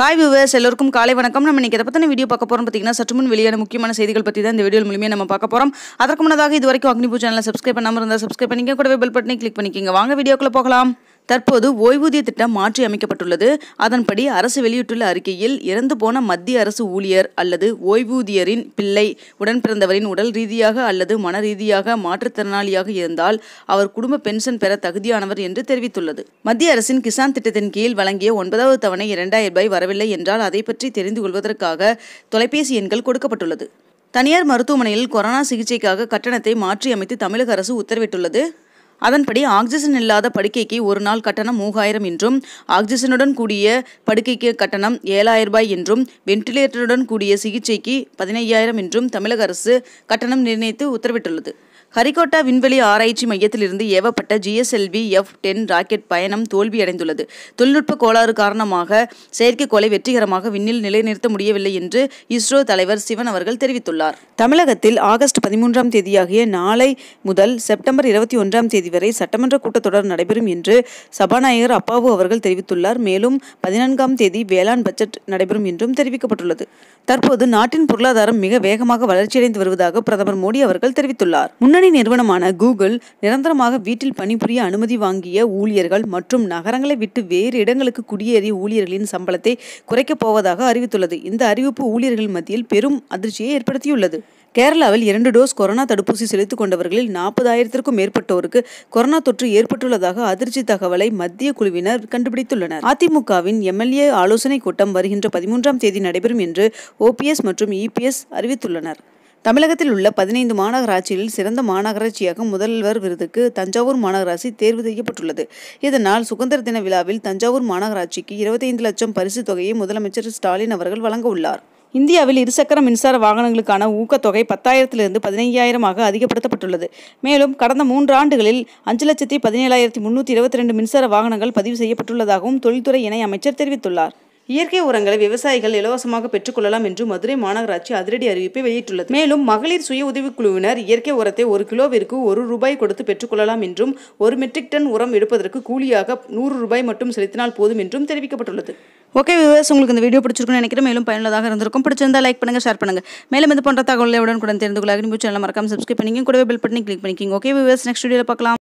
hi viewers எல்லோருக்கும் காலை வணக்கம் நம்ம இன்றைக்கி எதை பற்றின வீடியோ பார்க்க போகிறோம் பார்த்தீங்கன்னா சற்று முன் வெளியான முக்கியமான செய்திகள் பற்றி தான் இந்த வீடியோ மூலியமே நம்ம பார்க்க போகிறோம் அதற்கு முன்னதாக இது வரைக்கும் அக்னிபூ சேனலில் சப்ஸ்கிரைப் பண்ணாமல் இருந்தால் சப்ஸ்கிரைப் பண்ணிக்க கூடவே பெல் பட்டனை கிளிக் பண்ணிக்கிங்க வாங்க வீடியோக்குள்ளே போகலாம் தற்போது ஓய்வூதிய திட்டம் மாற்றி அமைக்கப்பட்டுள்ளது அதன்படி அரசு வெளியிட்டுள்ள அறிக்கையில் இறந்து போன மத்திய அரசு ஊழியர் அல்லது ஓய்வூதியரின் பிள்ளை உடன் பிறந்தவரின் உடல் ரீதியாக அல்லது மன ரீதியாக மாற்றுத்திறனாளியாக இருந்தால் அவர் குடும்ப பென்ஷன் பெற தகுதியானவர் என்று தெரிவித்துள்ளது மத்திய அரசின் கிசான் திட்டத்தின் கீழ் வழங்கிய ஒன்பதாவது தவணை இரண்டாயிரம் ரூபாய் வரவில்லை என்றால் அதை பற்றி தெரிந்து கொள்வதற்காக தொலைபேசி எண்கள் கொடுக்கப்பட்டுள்ளது தனியார் மருத்துவமனையில் கொரோனா சிகிச்சைக்காக கட்டணத்தை மாற்றியமைத்து தமிழக அரசு உத்தரவிட்டுள்ளது அதன்படி ஆக்சிஜன் இல்லாத படுக்கைக்கு ஒரு நாள் கட்டணம் மூகாயிரம் என்றும் ஆக்சிஜனுடன் கூடிய படுக்கைக்கு கட்டணம் ஏழாயிரம் ரூபாய் என்றும் வென்டிலேட்டருடன் கூடிய சிகிச்சைக்கு பதினையாயிரம் என்றும் தமிழக அரசு கட்டணம் நிர்ணயித்து உத்தரவிட்டுள்ளது ஹரிகோட்டா விண்வெளி ஆராய்ச்சி மையத்திலிருந்து ஏவப்பட்ட ஜிஎஸ்எல்வி எஃப் டென் ராக்கெட் பயணம் தோல்வியடைந்துள்ளது தொழில்நுட்ப கோளாறு காரணமாக செயற்கைக்கோளை வெற்றிகரமாக விண்ணில் நிலைநிறுத்த முடியவில்லை என்று இஸ்ரோ தலைவர் சிவன் அவர்கள் தெரிவித்துள்ளார் தமிழகத்தில் ஆகஸ்ட் பதிமூன்றாம் தேதியாகிய நாளை முதல் செப்டம்பர் இருபத்தி ஒன்றாம் தேதி வரை சட்டமன்ற கூட்டத்தொடர் நடைபெறும் என்று சபாநாயகர் அப்பாவு அவர்கள் தெரிவித்துள்ளார் மேலும் பதினான்காம் தேதி வேளாண் பட்ஜெட் நடைபெறும் என்றும் தெரிவிக்கப்பட்டுள்ளது தற்போது நாட்டின் பொருளாதாரம் மிக வேகமாக வளர்ச்சியடைந்து வருவதாக பிரதமர் மோடி அவர்கள் தெரிவித்துள்ளார் முன்னணி நிறுவனமான கூகுள் நிரந்தரமாக வீட்டில் பணிபுரிய அனுமதி வாங்கிய ஊழியர்கள் மற்றும் நகரங்களை விட்டு வேறு இடங்களுக்கு குடியேறிய ஊழியர்களின் சம்பளத்தை குறைக்கப் போவதாக அறிவித்துள்ளது இந்த அறிவிப்பு ஊழியர்கள் மத்தியில் பெரும் அதிர்ச்சியை ஏற்படுத்தியுள்ளது கேரளாவில் இரண்டு டோஸ் கொரோனா தடுப்பூசி செலுத்திக் கொண்டவர்களில் நாற்பதாயிரத்திற்கும் மேற்பட்டோருக்கு கொரோனா தொற்று ஏற்பட்டுள்ளதாக அதிர்ச்சி தகவலை மத்திய குழுவினர் கண்டுபிடித்துள்ளனர் அதிமுகவின் எம்எல்ஏ ஆலோசனை கூட்டம் வருகின்ற பதிமூன்றாம் தேதி நடைபெறும் என்று ஓபிஎஸ் மற்றும் இபிஎஸ் அறிவித்துள்ளனர் தமிழகத்தில் உள்ள பதினைந்து மாநகராட்சிகளில் சிறந்த மாநகராட்சியாக முதல்வர் விருதுக்கு தஞ்சாவூர் மாநகராட்சி தேர்வு செய்யப்பட்டுள்ளது இதனால் சுதந்திர தின விழாவில் தஞ்சாவூர் மாநகராட்சிக்கு இருபத்தைந்து லட்சம் பரிசு தொகையை முதலமைச்சர் ஸ்டாலின் அவர்கள் வழங்க உள்ளார் இந்தியாவில் இருசக்கர மின்சார வாகனங்களுக்கான ஊக்கத்தொகை பத்தாயிரத்திலிருந்து பதினைஞ்சாயிரமாக அதிகப்படுத்தப்பட்டுள்ளது மேலும் கடந்த மூன்று ஆண்டுகளில் அஞ்சு லட்சத்தி பதினேழாயிரத்தி முன்னூற்றி இருபத்தி ரெண்டு மின்சார வாகனங்கள் பதிவு செய்யப்பட்டுள்ளதாகவும் தொழில்துறை இணை அமைச்சர் தெரிவித்துள்ளார் இயற்கை உரங்களை விவசாயிகள் இலவசமாக பெற்றுக்கொள்ளலாம் என்று மதுரை மாநகராட்சி அதிரடி அறிவிப்பை வெளியிட்டுள்ளது மேலும் மகளிர் சுய உதவிக்குழுவினர் இயற்கை உரத்தை ஒரு கிலோவிற்கு ஒரு ரூபாய் கொடுத்து பெற்றுக்கொள்ளலாம் என்றும் ஒரு மெட்ரிக் டன் உரம் எடுப்பதற்கு கூலியாக நூறு ரூபாய் மட்டும் செலுத்தினால் போதும் என்றும் தெரிவிக்கப்பட்டுள்ளது ஓகே விவசாயம் உங்களுக்கு இந்த வீடியோ பிடிச்சிருக்குன்னு நினைக்கிறேன் மேலும் பயனுள்ளதாக இருந்திருக்கும் பிடிச்சிருந்தா லைக் பண்ணுங்க ஷேர் பண்ணுங்கள் மேலும் இது போன்ற தகவலை கூட தெரிந்து கொள்ள அக்னிபூ சேனல் மறக்காம சப்ஸ்கிரைப் பண்ணிக்கிங்க கூடவே பில் பண்ணி கிளிக் பண்ணிக்கிங்க ஓகே விவசாய நெக்ஸ்ட் வீடியோவில் பார்க்கலாம்